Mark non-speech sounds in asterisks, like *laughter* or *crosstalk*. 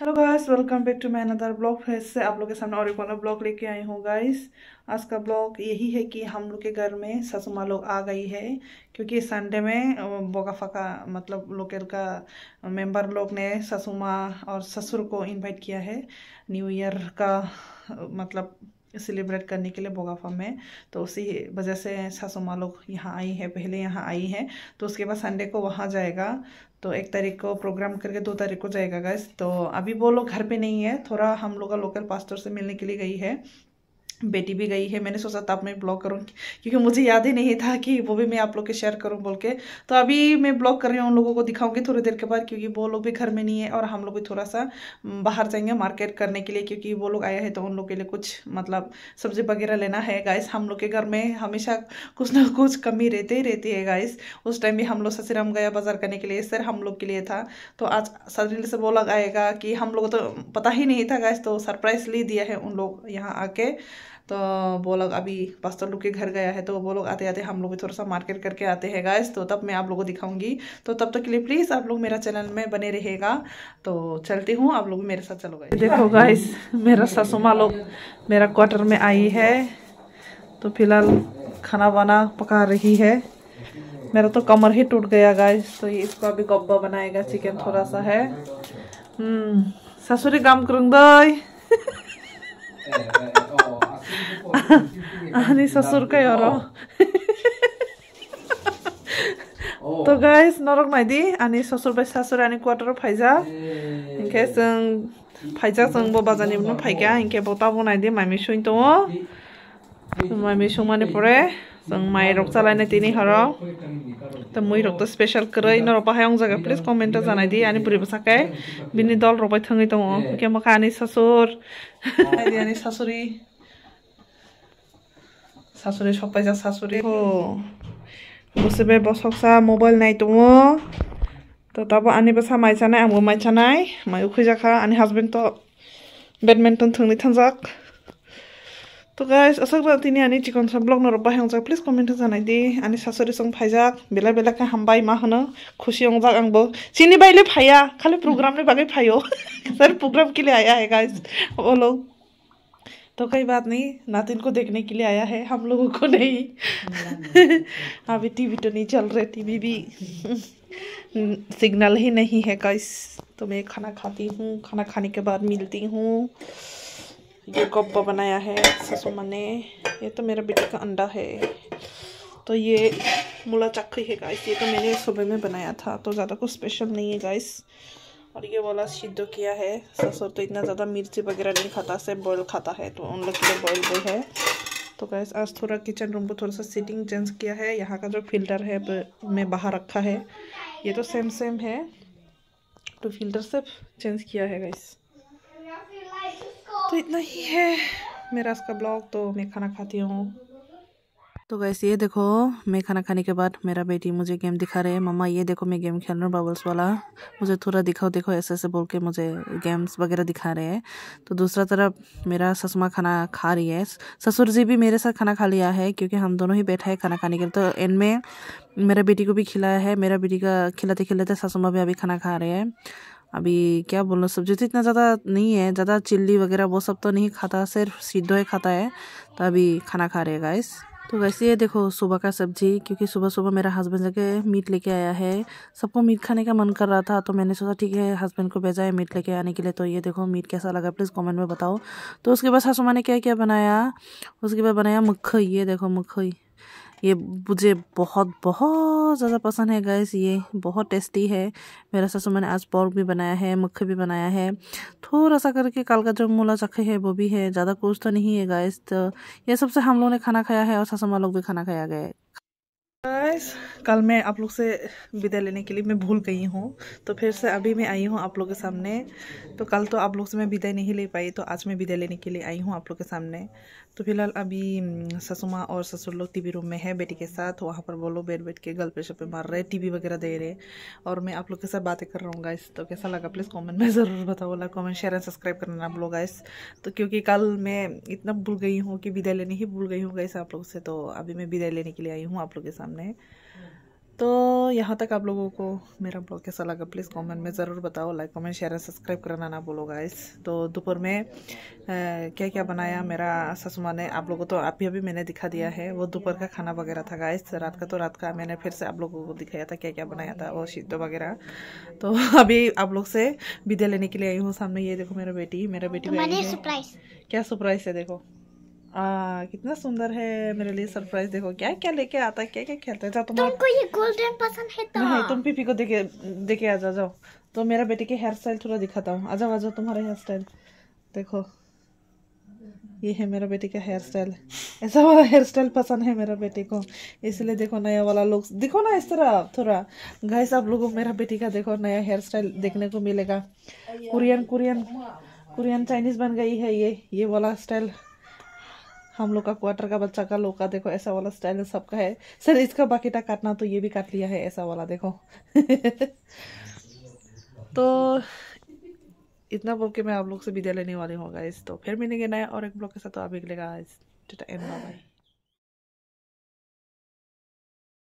Hello guys welcome back to my another blog फिर से आप लोग के सामने और एक वाला ब्लॉग लेके आई हूँ गाइस आज का ब्लॉग यही है कि हम लोग के घर में सासू माँ लोग आ गई है क्योंकि संडे में बोगा फका मतलब लोकल का मेंबर लोग ने सासू माँ और ससुर को इनवाइट किया है न्यू ईयर का मतलब सेलिब्रेट करने के लिए बोगाफा में तो उसी वजह से सासू माँ लोग यहाँ आई है पहले यहाँ आई है तो उसके बाद संडे को वहाँ जाएगा तो एक तारीख को प्रोग्राम करके दो तारीख को जाएगा गैस तो अभी वो लोग घर पे नहीं है थोड़ा हम लोग लोकल पास्टर से मिलने के लिए गई है बेटी भी गई है मैंने सोचा तब मैं ब्लॉग करूँ क्योंकि मुझे याद ही नहीं था कि वो भी मैं आप लोग के शेयर करूँ बोल के तो अभी मैं ब्लॉग कर रही हूँ उन लोगों को दिखाऊंगी थोड़ी देर के बाद क्योंकि वो लोग भी घर में नहीं है और हम लोग भी थोड़ा सा बाहर जाएंगे मार्केट करने के लिए क्योंकि वो लोग आया है तो उन लोग के लिए कुछ मतलब सब्जी वगैरह लेना है गाइस हम लोग के घर में हमेशा कुछ ना कुछ कमी रहती ही रहती है गाइस उस टाइम भी हम लोग हम गया बाजार करने के लिए सर हम लोग के लिए था तो आज सदरिल से वो लोग आएगा कि हम लोग तो पता ही नहीं था गाइस तो सरप्राइज ले दिया है उन लोग यहाँ आके तो वो लोग अभी पास्तर लोग के घर गया है तो वो लोग आते आते हम लोग भी थोड़ा सा मार्केट करके आते हैं गाइस तो तब मैं आप लोगों को दिखाऊंगी तो तब तक तो के लिए प्लीज़ आप लोग मेरा चैनल में बने रहेगा तो चलती हूँ आप लोग मेरे साथ चलो गाइस देखो गाइस मेरा ससुमा लोग मेरा क्वार्टर में आई है तो फिलहाल खाना वाना पका रही है मेरा तो कमर ही टूट गया गाइस तो ये इसको अभी गब्बा बनाएगा चिकन थोड़ा सा है हम्म, ससुरी काम करूँगा *laughs* Ani sa surka joro. To guys, norok mai di. Ani sa surba sa sura ani quarter paiza. Inke sung paiza sung bo baza ni mo paiga. Inke bo tabo na di mai mishu into. Mai mishu mani pore. Sung mai rok sa lai na tini haro. To mui rok to special kere. Ino ropa hayong zaga. Please comment sa na di. Ani puri basa kai. Bini dol ropa thangi to mo. Inke mo kani sa sur. Ani sa suri. सासुले सबै छ सासुले हो बुझ्बे बसक्छ mobile नाइ दङ তো তারপর আনিবে সা মাইছা নাই আমগো মাইছা নাই মাই খুঁজাখা আনি হাজবেন্ড তো ব্যাডমিন্টন থংনি থানজাক তো গাইস আসক তিনি আনি চিকন সব ব্লগ নরব হ্যাংজাক প্লিজ কমেন্ট জানাই দি আনি শাশুড়ি সঙ্গ ফাইজাক বেলা বেলাকে হামবাই মা হনো খুশি হংজাক আংবো চিনি বাইলে ফাইয়া খালি প্রোগ্রামনি বাগে ফাইও স্যার প্রোগ্রাম কিলে আয়া হে গাইস বলো तो कोई बात नहीं नातिन तो को देखने के लिए आया है हम लोगों को नहीं *laughs* अभी टीवी तो नहीं चल रहे टीवी भी सिग्नल ही नहीं है कई तो मैं खाना खाती हूँ खाना खाने के बाद मिलती हूँ ये कप्पा बनाया है ससुमा ने ये तो मेरा बेटे का अंडा है तो ये मूला चक्की है गाइस ये तो मैंने सुबह में बनाया था तो ज़्यादा कुछ स्पेशल नहीं है गाइस और ये वाला सिद्ध किया है ससुर तो इतना ज़्यादा मिर्ची वगैरह नहीं खाता से बॉयल खाता है तो उन लोग के लिए बॉयल भी है तो गैस आज थोड़ा किचन रूम को थोड़ा सा सीटिंग चेंज किया है यहाँ का जो फिल्टर है मैं बाहर रखा है ये तो सेम सेम है तो फिल्टर सब चेंज किया है गैस तो इतना ही है मेरा आज का ब्लॉग तो मैं खाना खाती हूँ तो वैसे ये देखो मैं खाना खाने के बाद मेरा बेटी मुझे गेम दिखा रहे हैं मम्मा ये देखो मैं गेम खेल रहा हूँ बबल्स वाला मुझे थोड़ा दिखाओ देखो ऐसे ऐसे बोल के मुझे गेम्स वगैरह दिखा रहे हैं तो दूसरा तरफ मेरा ससुमा खाना खा रही है ससुर जी भी मेरे साथ खाना खा लिया है क्योंकि हम दोनों ही बैठा है खाना खाने के लिए तो एंड में मेरा बेटी को भी खिलाया है मेरा बेटी का खिलाते खिलाते ससुमा भी अभी खाना खा रहे हैं अभी क्या बोलूँ सब्जी तो इतना ज़्यादा नहीं है ज़्यादा चिल्ली वगैरह वो सब तो नहीं खाता सिर्फ सीधो ही खाता है तो अभी खाना खा रहे हैं गाइस तो वैसे ये देखो सुबह का सब्जी क्योंकि सुबह सुबह मेरा हस्बैंड जगह मीट लेके आया है सबको मीट खाने का मन कर रहा था तो मैंने सोचा ठीक है हस्बैंड को भेजा है मीट लेके आने के लिए तो ये देखो मीट कैसा लगा प्लीज़ कमेंट में बताओ तो उसके बाद सासू माँ ने क्या क्या बनाया उसके बाद बनाया मक्खई ये देखो मक्खई ये मुझे बहुत बहुत ज़्यादा पसंद है गैस ये बहुत टेस्टी है मेरा ससुर मैंने आज पॉर्क भी बनाया है मक्ख भी बनाया है थोड़ा सा करके काल का जो मूला चखे है वो भी है ज़्यादा कुछ तो नहीं है गैस तो ये सबसे हम लोगों ने खाना खाया है और ससुमा लोग भी खाना खाया गया है गाइस कल मैं आप लोग से विदा लेने के लिए मैं भूल गई हूँ तो फिर से अभी मैं आई हूँ आप लोग के सामने तो कल तो आप लोग से मैं विदा नहीं ले पाई तो आज मैं विदा लेने के लिए आई हूँ आप लोग के सामने तो फिलहाल अभी ससुमा और ससुर लोग टीवी रूम में है बेटी के साथ वहाँ पर बोलो बैठ बैठ के गल प्रेशर मार रहे टी वगैरह दे रहे और मैं आप लोग के साथ बातें कर रहा हूँ गाइस तो कैसा लगा प्लीज़ कॉमेंट में ज़रूर बताओ बोला कॉमेंट शेयर एंड सब्सक्राइब करना आप लोग गाइस तो क्योंकि कल मैं इतना भूल गई हूँ कि विदा लेने ही भूल गई हूँ गाइस आप लोग से तो अभी मैं विदाई लेने के लिए आई हूँ आप लोग के सामने तो यहाँ तक आप लोगों को मेरा ब्लॉग कैसा लगा प्लीज़ कमेंट में ज़रूर बताओ like comment share and subscribe करना ना बोलो गाइस तो दोपहर में आ, क्या क्या बनाया मेरा ससुमा ने आप लोगों को तो अभी अभी मैंने दिखा दिया है वो दोपहर का खाना वगैरह था गाइस रात का तो रात का मैंने फिर से आप लोगों को दिखाया था क्या क्या बनाया था और शीतो वगैरह तो *laughs* अभी आप लोग से विद्या लेने के लिए आई हूँ सामने ये देखो मेरा बेटी मेरा बेटी तो क्या सरप्राइज है देखो आ, कितना सुंदर है मेरे लिए सरप्राइज देखो क्या क्या लेके आता है क्या क्या खेलता है तुम तुमको ये गोल्डन पसंद है तो नहीं तुम पीपी को देखे देखे आ जाओ तो मेरा बेटे के हेयर स्टाइल थोड़ा दिखाता हूँ आ जाओ आ जाओ तुम्हारा हेयर स्टाइल देखो ये है मेरा बेटे का हेयर स्टाइल ऐसा वाला हेयर स्टाइल पसंद है मेरा बेटे को इसलिए देखो नया वाला लुक देखो ना इस तरह थोड़ा गैस आप लोगों को मेरा बेटी का देखो नया हेयर स्टाइल देखने को मिलेगा कुरियन कुरियन कुरियन चाइनीज बन गई है ये ये वाला स्टाइल हम लोग का क्वार्टर का बच्चा का लोग का देखो ऐसा वाला स्टाइल सबका है सर इसका बाकीटा काटना तो ये भी काट लिया है ऐसा वाला देखो *laughs* तो इतना बोल के मैं आप लोग से विदा लेने वाली हूँ गाइस तो फिर मिलेंगे नया और एक ब्लॉग के साथ तो आप निकलेगा टाटा